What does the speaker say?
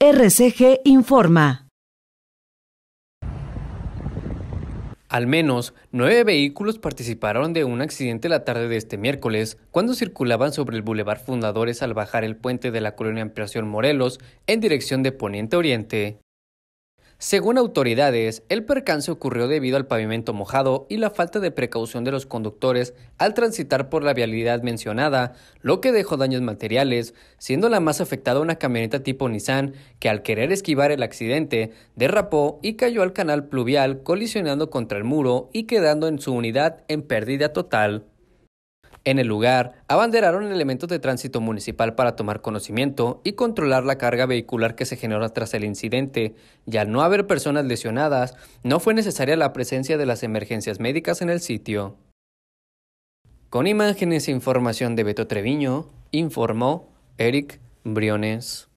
RCG informa. Al menos nueve vehículos participaron de un accidente la tarde de este miércoles, cuando circulaban sobre el Boulevard Fundadores al bajar el puente de la colonia Ampliación Morelos en dirección de Poniente Oriente. Según autoridades, el percance ocurrió debido al pavimento mojado y la falta de precaución de los conductores al transitar por la vialidad mencionada, lo que dejó daños materiales, siendo la más afectada una camioneta tipo Nissan que al querer esquivar el accidente derrapó y cayó al canal pluvial colisionando contra el muro y quedando en su unidad en pérdida total. En el lugar, abanderaron elementos de tránsito municipal para tomar conocimiento y controlar la carga vehicular que se generó tras el incidente, y al no haber personas lesionadas, no fue necesaria la presencia de las emergencias médicas en el sitio. Con imágenes e información de Beto Treviño, informó Eric Briones.